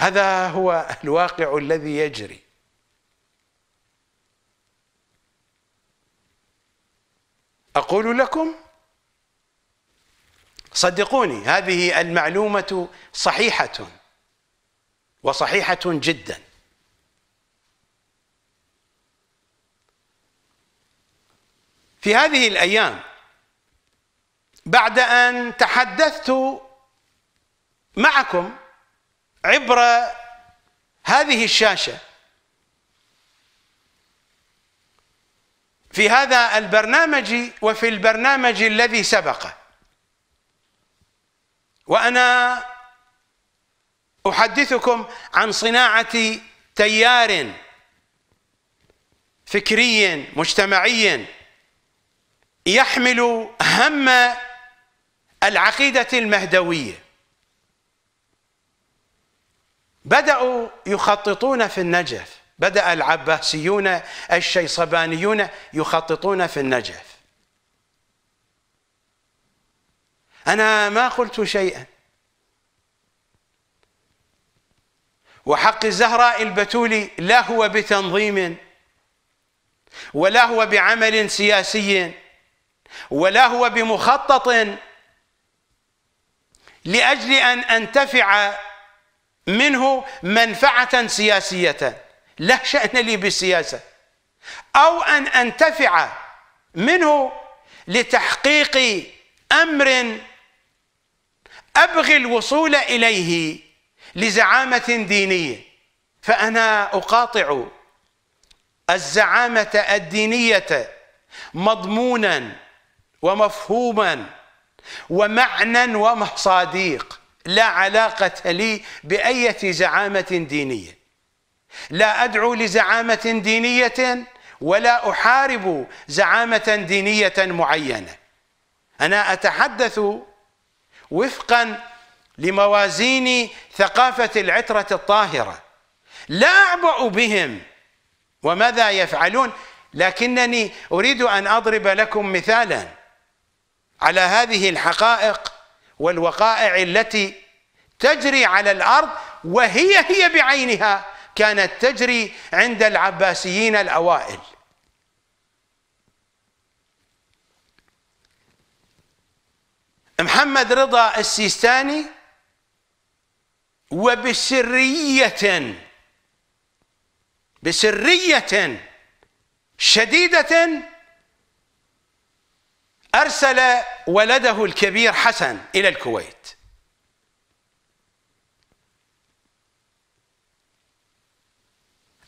هذا هو الواقع الذي يجري اقول لكم صدقوني هذه المعلومه صحيحه وصحيحه جدا في هذه الايام بعد ان تحدثت معكم عبر هذه الشاشه في هذا البرنامج وفي البرنامج الذي سبقه وانا احدثكم عن صناعه تيار فكري مجتمعي يحمل هم العقيده المهدويه بدأوا يخططون في النجف بدأ العباسيون الشيصبانيون يخططون في النجف أنا ما قلت شيئا وحق الزهراء البتولي لا هو بتنظيم ولا هو بعمل سياسي ولا هو بمخطط لأجل أن أنتفع منه منفعة سياسية لا شأن لي بالسياسة أو أن أنتفع منه لتحقيق أمر أبغي الوصول إليه لزعامة دينية فأنا أقاطع الزعامة الدينية مضمونا ومفهوما ومعنى ومصاديق لا علاقة لي بأية زعامة دينية لا أدعو لزعامة دينية ولا أحارب زعامة دينية معينة أنا أتحدث وفقا لموازين ثقافة العترة الطاهرة لا أعبأ بهم وماذا يفعلون لكنني أريد أن أضرب لكم مثالا على هذه الحقائق والوقائع التي تجري على الارض وهي هي بعينها كانت تجري عند العباسيين الاوائل محمد رضا السيستاني وبسرية بسرية شديدة أرسل ولده الكبير حسن إلى الكويت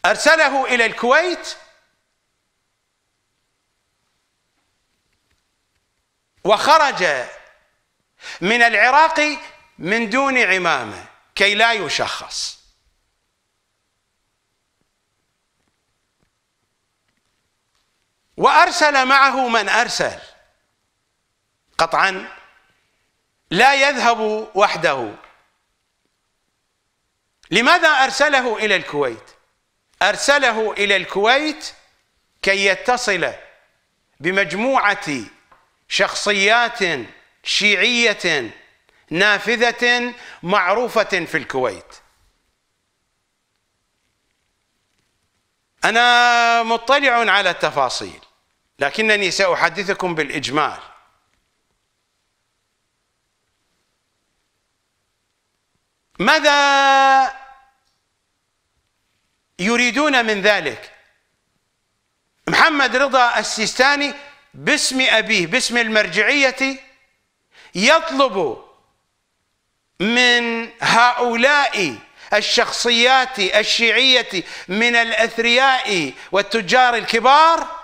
أرسله إلى الكويت وخرج من العراق من دون عمامة كي لا يشخص وأرسل معه من أرسل قطعا لا يذهب وحده لماذا أرسله إلى الكويت أرسله إلى الكويت كي يتصل بمجموعة شخصيات شيعية نافذة معروفة في الكويت أنا مطلع على التفاصيل لكنني سأحدثكم بالإجمال ماذا يريدون من ذلك محمد رضا السيستاني باسم أبيه باسم المرجعية يطلب من هؤلاء الشخصيات الشيعية من الأثرياء والتجار الكبار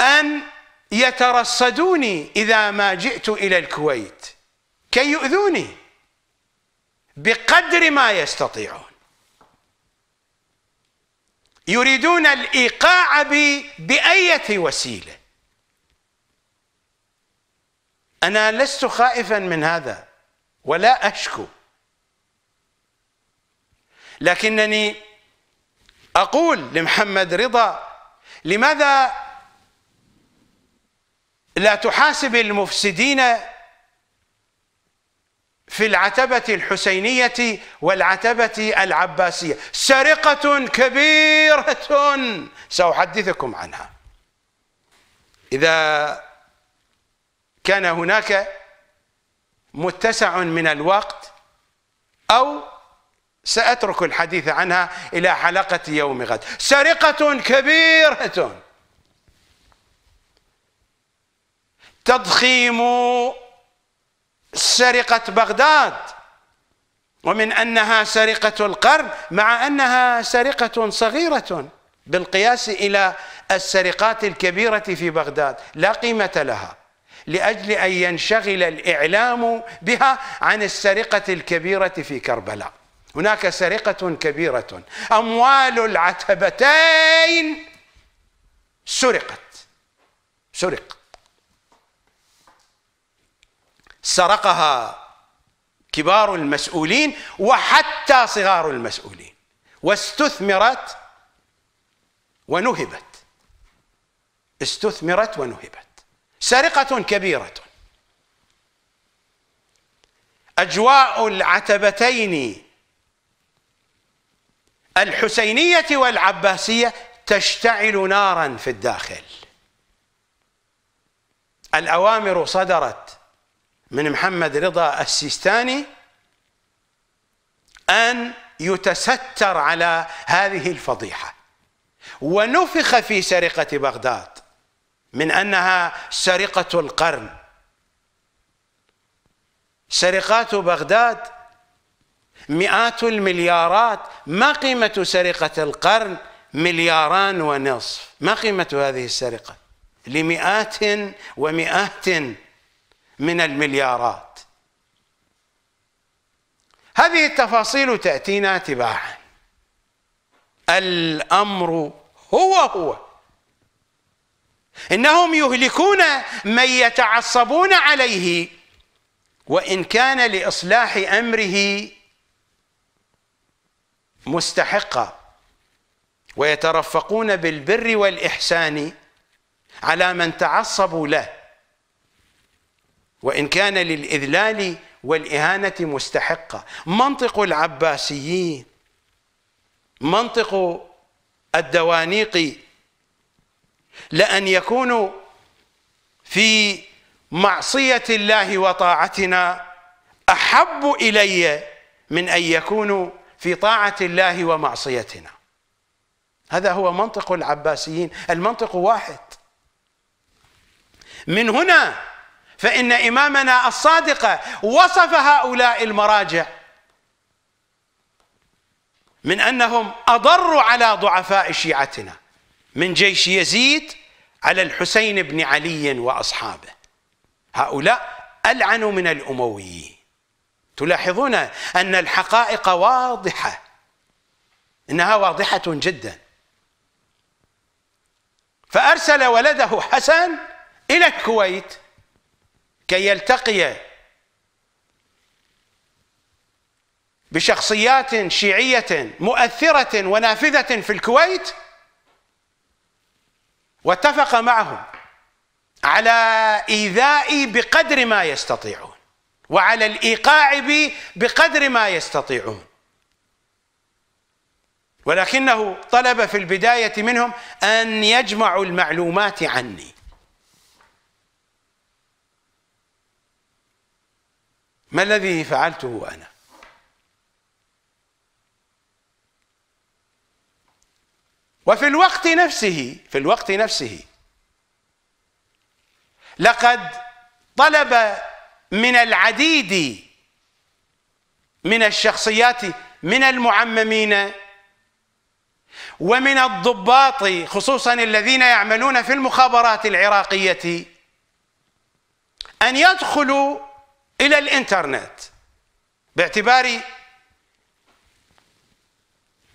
أن يترصدوني إذا ما جئت إلى الكويت كي يؤذوني بقدر ما يستطيعون يريدون الإيقاع بي بأية وسيلة أنا لست خائفا من هذا ولا أشكو لكنني أقول لمحمد رضا لماذا لا تحاسب المفسدين في العتبة الحسينية والعتبة العباسية سرقة كبيرة سأحدثكم عنها إذا كان هناك متسع من الوقت أو سأترك الحديث عنها إلى حلقة يوم غد سرقة كبيرة تضخيم سرقة بغداد ومن أنها سرقة القرن مع أنها سرقة صغيرة بالقياس إلى السرقات الكبيرة في بغداد لا قيمة لها لأجل أن ينشغل الإعلام بها عن السرقة الكبيرة في كربلاء هناك سرقة كبيرة أموال العتبتين سرقت سرقت سرقها كبار المسؤولين وحتى صغار المسؤولين واستثمرت ونهبت استثمرت ونهبت سرقة كبيرة أجواء العتبتين الحسينية والعباسية تشتعل نارا في الداخل الأوامر صدرت من محمد رضا السيستاني أن يتستر على هذه الفضيحة ونفخ في سرقة بغداد من أنها سرقة القرن سرقات بغداد مئات المليارات ما قيمة سرقة القرن ملياران ونصف ما قيمة هذه السرقة لمئات ومئات من المليارات هذه التفاصيل تأتينا تباعا الأمر هو هو إنهم يهلكون من يتعصبون عليه وإن كان لإصلاح أمره مستحقا ويترفقون بالبر والإحسان على من تعصبوا له وإن كان للإذلال والإهانة مستحقة منطق العباسيين منطق الدوانيق لأن يكونوا في معصية الله وطاعتنا أحب إلي من أن يكونوا في طاعة الله ومعصيتنا هذا هو منطق العباسيين المنطق واحد من هنا فإن إمامنا الصادق وصف هؤلاء المراجع من أنهم أضروا على ضعفاء شيعتنا من جيش يزيد على الحسين بن علي وأصحابه هؤلاء ألعنوا من الأمويين تلاحظون أن الحقائق واضحة إنها واضحة جدا فأرسل ولده حسن إلى الكويت كي يلتقي بشخصيات شيعية مؤثرة ونافذة في الكويت واتفق معهم على إيذاء بقدر ما يستطيعون وعلى الإيقاع بقدر ما يستطيعون ولكنه طلب في البداية منهم أن يجمعوا المعلومات عني ما الذي فعلته أنا وفي الوقت نفسه في الوقت نفسه لقد طلب من العديد من الشخصيات من المعممين ومن الضباط خصوصا الذين يعملون في المخابرات العراقية أن يدخلوا إلى الإنترنت باعتباري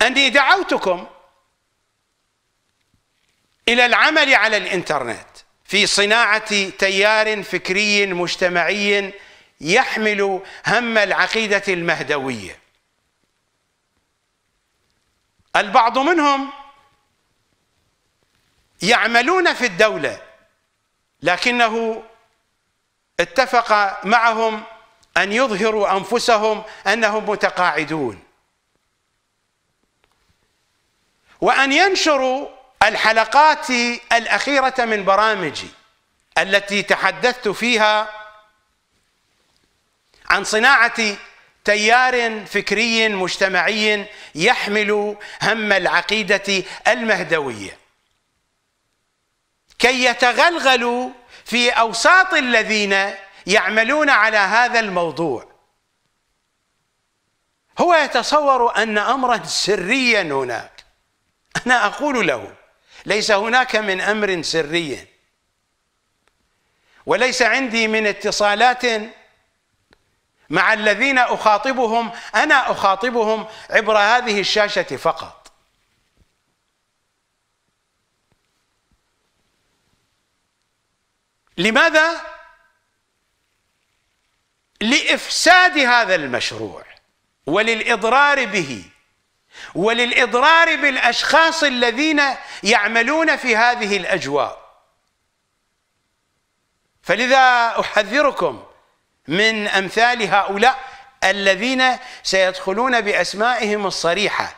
أني دعوتكم إلى العمل على الإنترنت في صناعة تيار فكري مجتمعي يحمل هم العقيدة المهدوية البعض منهم يعملون في الدولة لكنه اتفق معهم أن يظهروا أنفسهم أنهم متقاعدون وأن ينشروا الحلقات الأخيرة من برامجي التي تحدثت فيها عن صناعة تيار فكري مجتمعي يحمل هم العقيدة المهدوية كي يتغلغلوا في أوساط الذين يعملون على هذا الموضوع هو يتصور أن أمرا سريا هناك أنا أقول له ليس هناك من أمر سري وليس عندي من اتصالات مع الذين أخاطبهم أنا أخاطبهم عبر هذه الشاشة فقط لماذا؟ لإفساد هذا المشروع وللإضرار به وللإضرار بالأشخاص الذين يعملون في هذه الأجواء فلذا أحذركم من أمثال هؤلاء الذين سيدخلون بأسمائهم الصريحة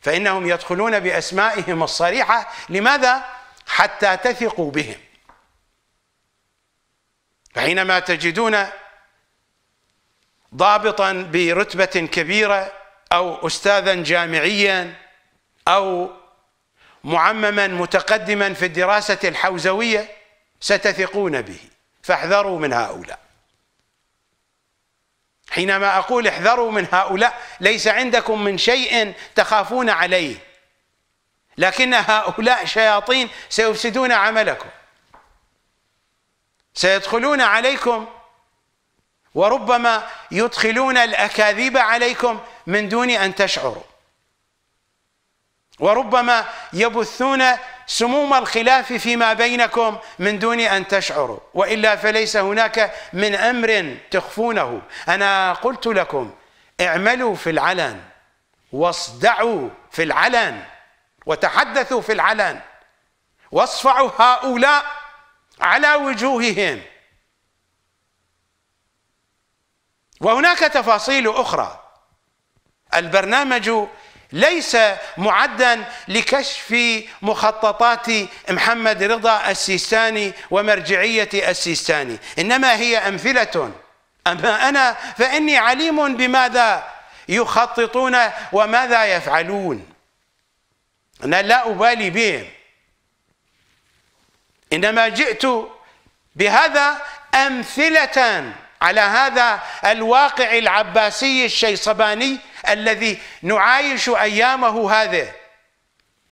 فإنهم يدخلون بأسمائهم الصريحة لماذا؟ حتى تثقوا بهم فحينما تجدون ضابطا برتبة كبيرة أو أستاذا جامعيا أو معمما متقدما في الدراسة الحوزوية ستثقون به فاحذروا من هؤلاء حينما أقول احذروا من هؤلاء ليس عندكم من شيء تخافون عليه لكن هؤلاء شياطين سيفسدون عملكم سيدخلون عليكم وربما يدخلون الاكاذيب عليكم من دون ان تشعروا وربما يبثون سموم الخلاف فيما بينكم من دون ان تشعروا والا فليس هناك من امر تخفونه انا قلت لكم اعملوا في العلن واصدعوا في العلن وتحدثوا في العلن واصفعوا هؤلاء على وجوههم وهناك تفاصيل اخرى البرنامج ليس معدا لكشف مخططات محمد رضا السيستاني ومرجعيه السيستاني انما هي امثله اما انا فاني عليم بماذا يخططون وماذا يفعلون أنا لا أبالي بهم إنما جئت بهذا أمثلة على هذا الواقع العباسي الشيصباني الذي نعايش أيامه هذه